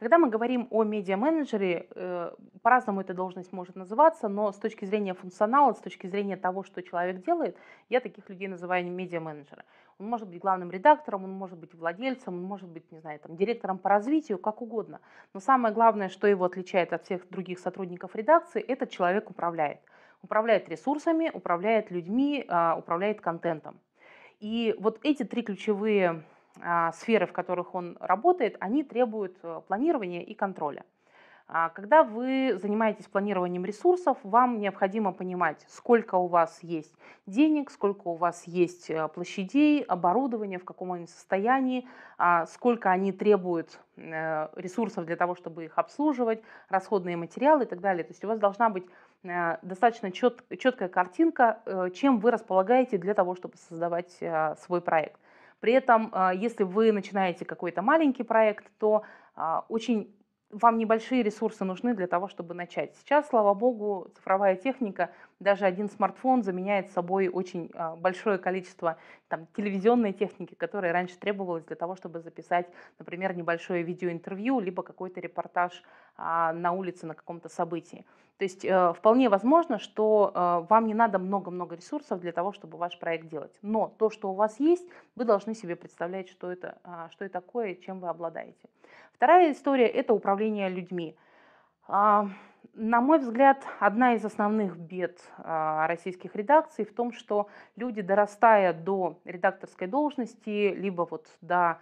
Когда мы говорим о медиа-менеджере, э, по-разному эта должность может называться, но с точки зрения функционала, с точки зрения того, что человек делает, я таких людей называю медиа-менеджеры. Он может быть главным редактором, он может быть владельцем, он может быть, не знаю, там, директором по развитию, как угодно. Но самое главное, что его отличает от всех других сотрудников редакции, этот человек управляет. Управляет ресурсами, управляет людьми, а, управляет контентом. И вот эти три ключевые а, сферы, в которых он работает, они требуют э, планирования и контроля. А, когда вы занимаетесь планированием ресурсов, вам необходимо понимать, сколько у вас есть денег, сколько у вас есть э, площадей, оборудования, в каком они состоянии, а, сколько они требуют э, ресурсов для того, чтобы их обслуживать, расходные материалы и так далее. То есть у вас должна быть достаточно четкая картинка, чем вы располагаете для того, чтобы создавать свой проект. При этом, а, если вы начинаете какой-то маленький проект, то а, очень вам небольшие ресурсы нужны для того, чтобы начать. Сейчас, слава богу, цифровая техника, даже один смартфон заменяет собой очень а, большое количество там, телевизионной техники, которая раньше требовалась для того, чтобы записать, например, небольшое видеоинтервью, либо какой-то репортаж а, на улице на каком-то событии. То есть э, вполне возможно, что э, вам не надо много-много ресурсов для того, чтобы ваш проект делать. Но то, что у вас есть, вы должны себе представлять, что это, а, что это такое, чем вы обладаете. Вторая история – это управление людьми. А, на мой взгляд, одна из основных бед а, российских редакций в том, что люди, дорастая до редакторской должности, либо вот до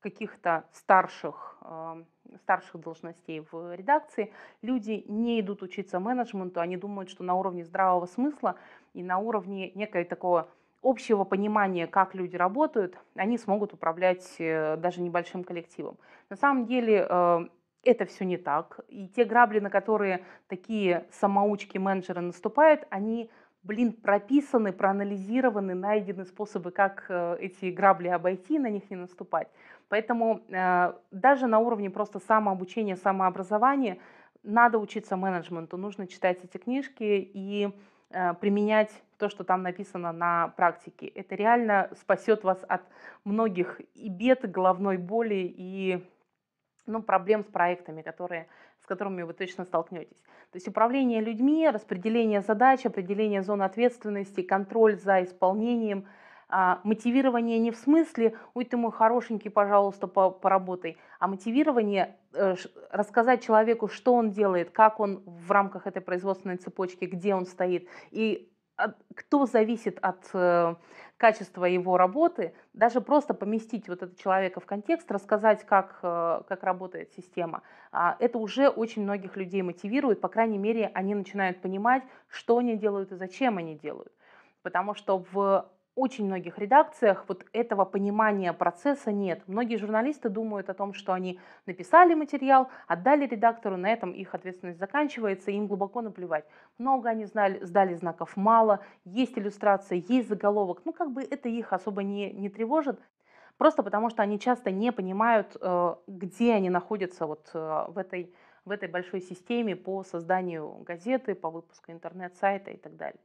каких-то старших, а, старших должностей в редакции, люди не идут учиться менеджменту, они думают, что на уровне здравого смысла и на уровне некой такого общего понимания, как люди работают, они смогут управлять э, даже небольшим коллективом. На самом деле э, это все не так. И те грабли, на которые такие самоучки-менеджеры наступают, они, блин, прописаны, проанализированы, найдены способы, как э, эти грабли обойти, на них не наступать. Поэтому даже на уровне просто самообучения, самообразования надо учиться менеджменту, нужно читать эти книжки и Э, применять то, что там написано на практике. Это реально спасет вас от многих и бед, головной боли и ну, проблем с проектами, которые, с которыми вы точно столкнетесь. То есть управление людьми, распределение задач, определение зон ответственности, контроль за исполнением – а, мотивирование не в смысле «Ой, ты мой хорошенький, пожалуйста, по поработай», а мотивирование э, рассказать человеку, что он делает, как он в рамках этой производственной цепочки, где он стоит, и от, кто зависит от э, качества его работы, даже просто поместить вот этого человека в контекст, рассказать, как, э, как работает система, а, это уже очень многих людей мотивирует, по крайней мере, они начинают понимать, что они делают и зачем они делают. Потому что в очень многих редакциях вот этого понимания процесса нет. Многие журналисты думают о том, что они написали материал, отдали редактору, на этом их ответственность заканчивается, им глубоко наплевать. Много они знали, сдали знаков мало, есть иллюстрация, есть заголовок, ну как бы это их особо не, не тревожит. Просто потому, что они часто не понимают, э, где они находятся вот э, в этой, в этой большой системе по созданию газеты, по выпуску интернет-сайта и так далее.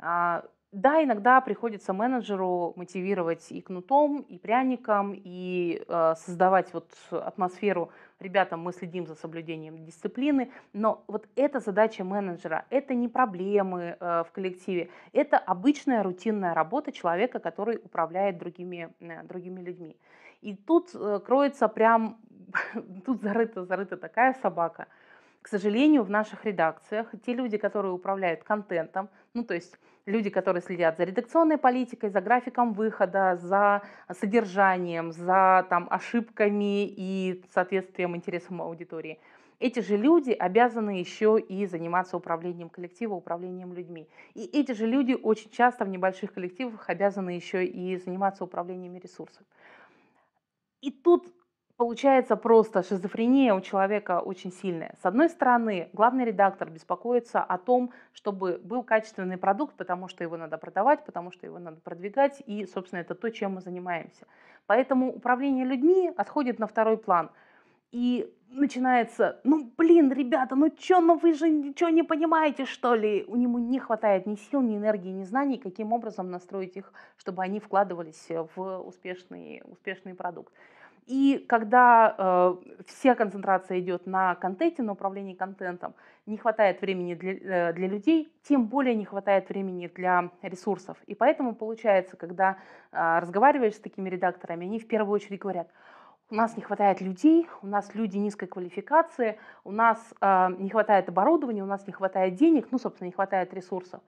А да, иногда приходится менеджеру мотивировать и кнутом, и пряником, и э, создавать вот атмосферу. Ребята, мы следим за соблюдением дисциплины, но вот эта задача менеджера, это не проблемы э, в коллективе, это обычная рутинная работа человека, который управляет другими, э, другими людьми. И тут э, кроется прям, тут зарыта, зарыта такая собака – к сожалению, в наших редакциях те люди, которые управляют контентом, ну то есть люди, которые следят за редакционной политикой, за графиком выхода, за содержанием, за там, ошибками и соответствием интересам аудитории, эти же люди обязаны еще и заниматься управлением коллектива, управлением людьми. И эти же люди очень часто в небольших коллективах обязаны еще и заниматься управлением ресурсов. И тут Получается просто шизофрения у человека очень сильная. С одной стороны, главный редактор беспокоится о том, чтобы был качественный продукт, потому что его надо продавать, потому что его надо продвигать, и, собственно, это то, чем мы занимаемся. Поэтому управление людьми отходит на второй план. И начинается, ну блин, ребята, ну чё, ну вы же ничего не понимаете, что ли? У него не хватает ни сил, ни энергии, ни знаний, каким образом настроить их, чтобы они вкладывались в успешный, успешный продукт. И когда э, вся концентрация идет на контенте, на управлении контентом, не хватает времени для, э, для людей, тем более не хватает времени для ресурсов. И поэтому получается, когда э, разговариваешь с такими редакторами, они в первую очередь говорят, у нас не хватает людей, у нас люди низкой квалификации, у нас э, не хватает оборудования, у нас не хватает денег, ну, собственно, не хватает ресурсов.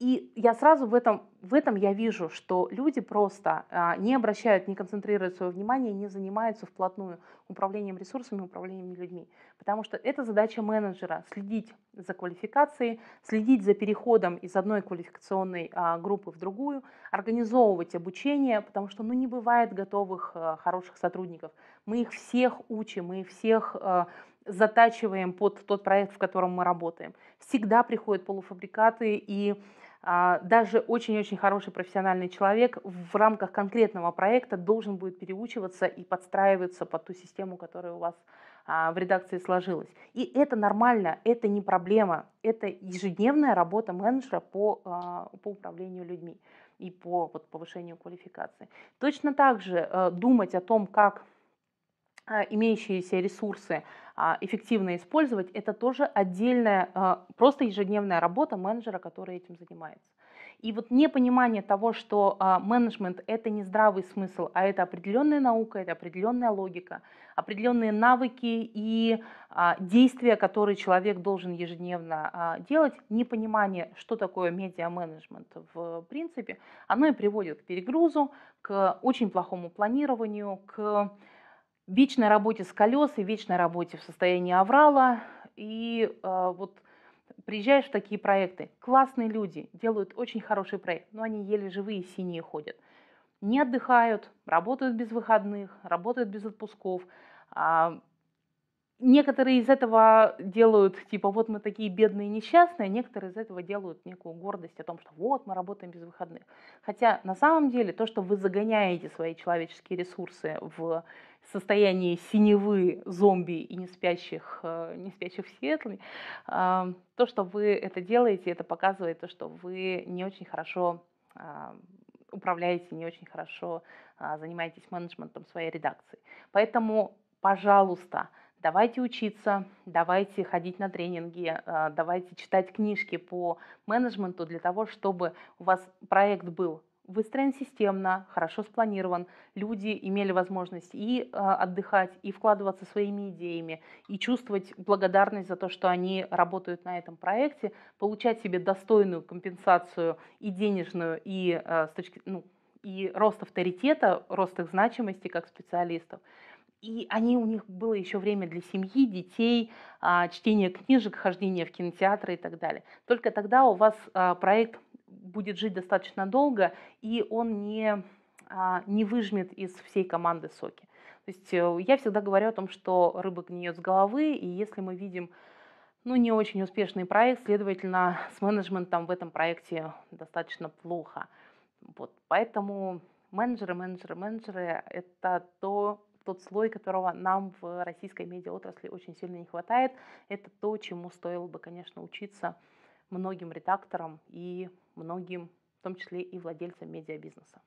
И я сразу в этом, в этом я вижу, что люди просто а, не обращают, не концентрируют свое внимание, не занимаются вплотную управлением ресурсами, управлением людьми. Потому что это задача менеджера – следить за квалификацией, следить за переходом из одной квалификационной а, группы в другую, организовывать обучение, потому что ну, не бывает готовых а, хороших сотрудников. Мы их всех учим, мы их всех а, затачиваем под тот проект, в котором мы работаем. Всегда приходят полуфабрикаты и а, даже очень-очень хороший профессиональный человек в рамках конкретного проекта должен будет переучиваться и подстраиваться под ту систему, которая у вас а, в редакции сложилась. И это нормально, это не проблема, это ежедневная работа менеджера по, а, по управлению людьми и по вот, повышению квалификации. Точно так же э, думать о том, как а, имеющиеся ресурсы а, эффективно использовать, это тоже отдельная, а, просто ежедневная работа менеджера, который этим занимается. И вот непонимание того, что менеджмент – это не здравый смысл, а это определенная наука, это определенная логика, определенные навыки и действия, которые человек должен ежедневно делать, непонимание, что такое медиа-менеджмент в принципе, оно и приводит к перегрузу, к очень плохому планированию, к вечной работе с колес и вечной работе в состоянии аврала. И э, вот приезжаешь в такие проекты, классные люди, делают очень хороший проект, но они еле живые, синие ходят. Не отдыхают, работают без выходных, работают без отпусков. А некоторые из этого делают, типа, вот мы такие бедные и несчастные, некоторые из этого делают некую гордость о том, что вот мы работаем без выходных. Хотя на самом деле то, что вы загоняете свои человеческие ресурсы в состоянии синевы зомби и не спящих, э, не спящих в Сиэтле, то, что вы это делаете, это показывает то, что вы не очень хорошо управляете, не очень хорошо а, занимаетесь менеджментом своей редакции. Поэтому, пожалуйста, давайте учиться, давайте ходить на тренинги, э, давайте читать книжки по менеджменту для того, чтобы у вас проект был выстроен системно, хорошо спланирован. Люди имели возможность и э, отдыхать, и вкладываться своими идеями, и чувствовать благодарность за то, что они работают на этом проекте, получать себе достойную компенсацию и денежную, и, э, с точки, ну, и рост авторитета, рост их значимости как специалистов. И они, у них было еще время для семьи, детей, а, чтения книжек, хождения в кинотеатры и так далее. Только тогда у вас э, проект – будет жить достаточно долго, и он не, а, не выжмет из всей команды соки. То есть э, я всегда говорю о том, что рыба гниет с головы, и если мы видим ну, не очень успешный проект, следовательно, с менеджментом в этом проекте достаточно плохо. Вот, поэтому менеджеры, менеджеры, менеджеры – это то, тот слой, которого нам в российской медиаотрасли очень сильно не хватает. Это то, чему стоило бы, конечно, учиться многим редакторам и многим, в том числе и владельцам медиабизнеса.